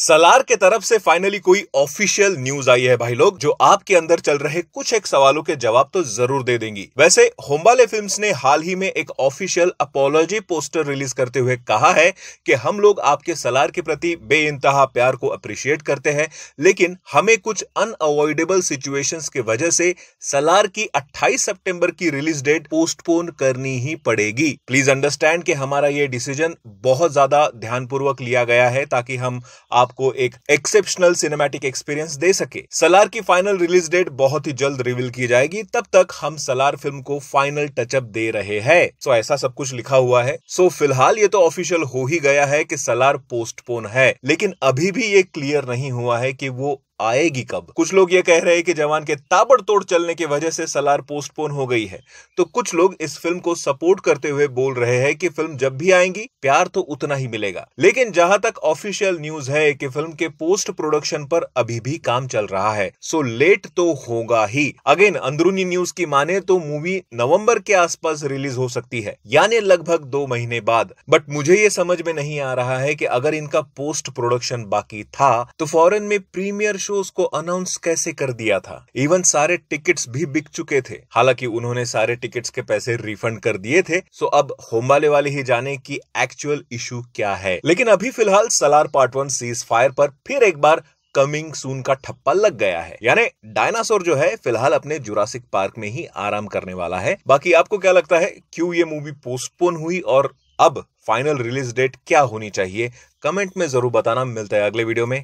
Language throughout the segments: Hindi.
सलार के तरफ से फाइनली कोई ऑफिशियल न्यूज आई है भाई लोग जो आपके अंदर चल रहे कुछ एक सवालों के जवाब तो जरूर दे देंगी वैसे होम्बाले फिल्म्स ने हाल ही में एक ऑफिशियल अपोलॉजी पोस्टर रिलीज करते हुए कहा है कि हम लोग आपके सलार के प्रति बे प्यार को अप्रिशिएट करते हैं लेकिन हमें कुछ अनअवॉइडेबल सिचुएशन की वजह से सलार की अट्ठाईस सेप्टेम्बर की रिलीज डेट पोस्टपोन करनी ही पड़ेगी प्लीज अंडरस्टैंड कि हमारा ये डिसीजन बहुत ज्यादा ध्यानपूर्वक लिया गया है ताकि हम आपको एक एक्सेप्शनल सिनेमैटिक एक्सपीरियंस दे सके सलार की फाइनल रिलीज डेट बहुत ही जल्द रिवील की जाएगी तब तक हम सलार फिल्म को फाइनल टचअप दे रहे हैं सो so, ऐसा सब कुछ लिखा हुआ है सो so, फिलहाल ये तो ऑफिशियल हो ही गया है कि सलार पोस्टपोन है लेकिन अभी भी ये क्लियर नहीं हुआ है कि वो आएगी कब कुछ लोग ये कह रहे हैं कि जवान के ताबड़तोड़ चलने की वजह से सलार पोस्टपोन हो गई है तो कुछ लोग इस फिल्म को सपोर्ट करते हुए बोल रहे हैं कि फिल्म जब भी आएंगी प्यार तो उतना ही मिलेगा लेकिन जहां तक ऑफिशियल न्यूज है कि फिल्म के पोस्ट प्रोडक्शन पर अभी भी काम चल रहा है सो लेट तो होगा ही अगेन अंदरूनी न्यूज की माने तो मूवी नवम्बर के आसपास रिलीज हो सकती है यानी लगभग दो महीने बाद बट मुझे ये समझ में नहीं आ रहा है कि अगर इनका पोस्ट प्रोडक्शन बाकी था तो फॉरन में प्रीमियर शो शोज को अनाउंस कैसे कर दिया था इवन सारे टिकट्स भी बिक चुके थे हालांकि उन्होंने सारे टिकट्स के पैसे रिफंड कर दिए थे सो अब होमबाले वाले ही जाने की एक्चुअल इशू क्या है लेकिन अभी फिलहाल Salaar part one ceasefire पर फिर एक बार कमिंग सून का ठप्पा लग गया है यानी डायनासोर जो है फिलहाल अपने जुरासिक पार्क में ही आराम करने वाला है बाकी आपको क्या लगता है क्यों ये मूवी पोस्टपोन हुई और अब फाइनल रिलीज डेट क्या होनी चाहिए कमेंट में जरूर बताना मिलता है अगले वीडियो में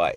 बाय